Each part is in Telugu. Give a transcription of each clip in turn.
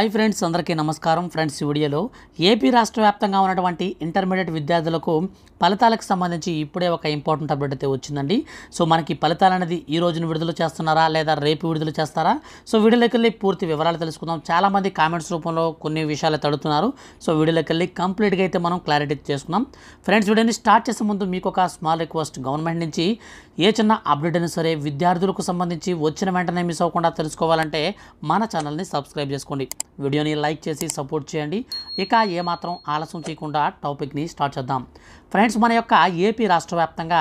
హాయ్ ఫ్రెండ్స్ అందరికీ నమస్కారం ఫ్రెండ్స్ ఈ వీడియోలో ఏపీ రాష్ట్ర వ్యాప్తంగా ఉన్నటువంటి ఇంటర్మీడియట్ విద్యార్థులకు ఫలితాలకు సంబంధించి ఇప్పుడే ఒక ఇంపార్టెంట్ అప్డేట్ అయితే వచ్చిందండి సో మనకి ఫలితాలు అనేది ఈ రోజున విడుదల చేస్తున్నారా లేదా రేపు విడుదల చేస్తారా సో వీడియోలోకి వెళ్ళి పూర్తి వివరాలు తెలుసుకుందాం చాలామంది కామెంట్స్ రూపంలో కొన్ని విషయాలు తడుతున్నారు సో వీడియోలోకి వెళ్ళి కంప్లీట్గా అయితే మనం క్లారిటీ చేసుకుందాం ఫ్రెండ్స్ వీడియోని స్టార్ట్ చేసే ముందు మీకు ఒక స్మాల్ రిక్వెస్ట్ గవర్నమెంట్ నుంచి ఏ చిన్న అప్డేట్ అయినా సరే విద్యార్థులకు సంబంధించి వచ్చిన వెంటనే మిస్ అవ్వకుండా తెలుసుకోవాలంటే మన ఛానల్ని సబ్స్క్రైబ్ చేసుకోండి వీడియోని లైక్ చేసి సపోర్ట్ చేయండి ఇక ఏమాత్రం ఆలస్యం చేయకుండా టాపిక్ని స్టార్ట్ చేద్దాం ఫ్రెండ్స్ మన యొక్క ఏపీ రాష్ట్ర వ్యాప్తంగా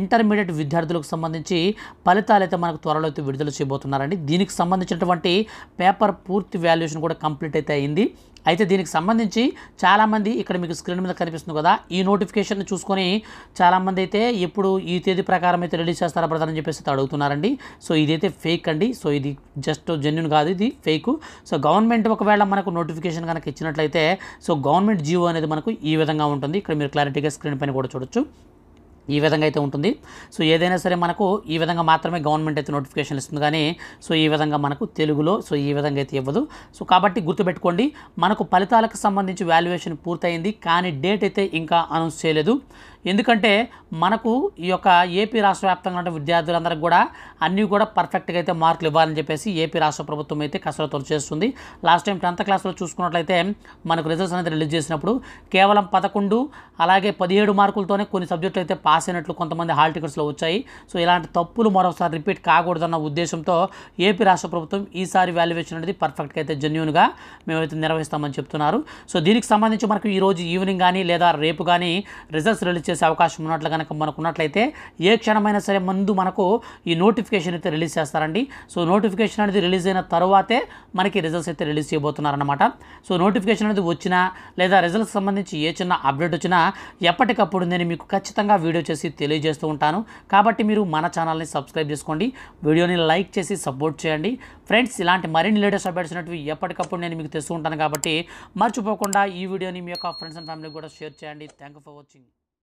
ఇంటర్మీడియట్ విద్యార్థులకు సంబంధించి ఫలితాలు అయితే మనకు త్వరలో అయితే విడుదల చేయబోతున్నారండి దీనికి సంబంధించినటువంటి పేపర్ పూర్తి వాల్యుయేషన్ కూడా కంప్లీట్ అయితే అయింది అయితే దీనికి సంబంధించి చాలామంది ఇక్కడ మీకు స్క్రీన్ మీద కనిపిస్తుంది కదా ఈ నోటిఫికేషన్ చూసుకొని చాలామంది అయితే ఎప్పుడు ఈ తేదీ ప్రకారం అయితే రిలీజ్ చేస్తారా బ్రదర్ అని చెప్పేసి అడుగుతున్నారండి సో ఇదైతే ఫేక్ అండి సో ఇది జస్ట్ జెన్యున్ కాదు ఇది ఫేక్ సో గవర్నమెంట్ ఒకవేళ మనకు నోటిఫికేషన్ కనుక ఇచ్చినట్లయితే సో గవర్నమెంట్ జీవో అనేది మనకు ఈ విధంగా ఉంటుంది ఇక్కడ మీరు క్లారిటీగా స్క్రీన్ పైన కూడా చూడొచ్చు ఈ విధంగా అయితే ఉంటుంది సో ఏదైనా సరే మనకు ఈ విధంగా మాత్రమే గవర్నమెంట్ అయితే నోటిఫికేషన్ ఇస్తుంది కానీ సో ఈ విధంగా మనకు తెలుగులో సో ఈ విధంగా అయితే ఇవ్వదు సో కాబట్టి గుర్తుపెట్టుకోండి మనకు ఫలితాలకు సంబంధించి వాల్యుయేషన్ పూర్తయింది కానీ డేట్ అయితే ఇంకా అనౌన్స్ చేయలేదు ఎందుకంటే మనకు ఈ యొక్క ఏపీ రాష్ట్ర వ్యాప్తంగా ఉన్న విద్యార్థులందరికీ కూడా అన్నీ కూడా పర్ఫెక్ట్గా అయితే మార్కులు ఇవ్వాలని చెప్పేసి ఏపీ రాష్ట్ర ప్రభుత్వం అయితే కసరత్తులు చేస్తుంది లాస్ట్ టైం టెన్త్ క్లాస్లో చూసుకున్నట్లయితే మనకు రిజల్ట్స్ అనేది రిలీజ్ చేసినప్పుడు కేవలం పదకొండు అలాగే పదిహేడు మార్కులతోనే కొన్ని సబ్జెక్టులు అయితే పాస్ అయినట్లు కొంతమంది హాల్ టికెట్స్లో వచ్చాయి సో ఇలాంటి తప్పులు మరోసారి రిపీట్ కాకూడదన్న ఉద్దేశంతో ఏపీ రాష్ట్ర ప్రభుత్వం ఈసారి వాల్యుయేషన్ అనేది పర్ఫెక్ట్గా అయితే జెన్యున్గా మేమైతే నిర్వహిస్తామని చెప్తున్నారు సో దీనికి సంబంధించి మనకు ఈరోజు ఈవినింగ్ కానీ లేదా రేపు కానీ రిజల్ట్స్ రిలీజ్ చేసే అవకాశం ఉన్నట్లు కనుక ఉన్నట్లయితే ఏ క్షణమైనా సరే ముందు మనకు ఈ నోటిఫికేషన్ అయితే రిలీజ్ చేస్తారండి సో నోటిఫికేషన్ అనేది రిలీజ్ అయిన తర్వాతే మనకి రిజల్ట్స్ అయితే రిలీజ్ చేయబోతున్నారనమాట సో నోటిఫికేషన్ అనేది వచ్చినా లేదా రిజల్ట్స్ సంబంధించి ఏ చిన్న అప్డేట్ వచ్చినా ఎప్పటికప్పుడు నేను మీకు ఖచ్చితంగా వీడియో చేసి తెలియజేస్తూ ఉంటాను కాబట్టి మీరు మన ఛానల్ని సబ్స్క్రైబ్ చేసుకోండి వీడియోని లైక్ చేసి సపోర్ట్ చేయండి ఫ్రెండ్స్ ఇలాంటి మరిన్ని లేటెస్ట్ అప్డేట్స్ అనేవి ఎప్పటికప్పుడు నేను మీకు తెస్తూ ఉంటాను కాబట్టి మర్చిపోకుండా ఈ వీడియోని మీ యొక్క ఫ్రెండ్స్ అండ్ ఫ్యామిలీ కూడా షేర్ చేయండి థ్యాంక్ యూ ఫర్ వాచింగ్